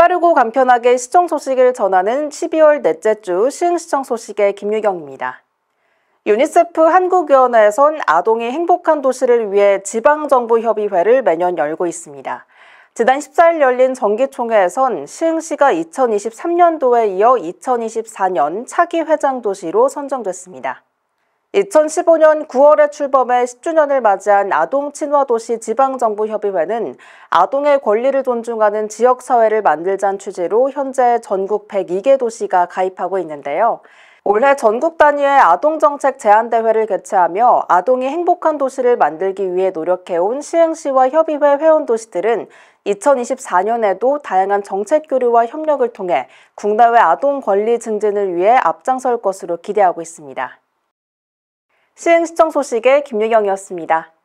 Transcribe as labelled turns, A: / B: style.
A: 빠르고 간편하게 시청 소식을 전하는 12월 넷째 주 시흥시청 소식의 김유경입니다. 유니세프 한국위원회에선 아동이 행복한 도시를 위해 지방정부협의회를 매년 열고 있습니다. 지난 14일 열린 정기총회에선 시흥시가 2023년도에 이어 2024년 차기 회장 도시로 선정됐습니다. 2015년 9월에 출범해 10주년을 맞이한 아동친화도시 지방정부협의회는 아동의 권리를 존중하는 지역사회를 만들자는 취지로 현재 전국 102개 도시가 가입하고 있는데요. 올해 전국 단위의 아동정책 제안대회를 개최하며 아동이 행복한 도시를 만들기 위해 노력해온 시흥시와 협의회 회원 도시들은 2024년에도 다양한 정책 교류와 협력을 통해 국내외 아동 권리 증진을 위해 앞장설 것으로 기대하고 있습니다. 시흥시청 소식의 김유경이었습니다.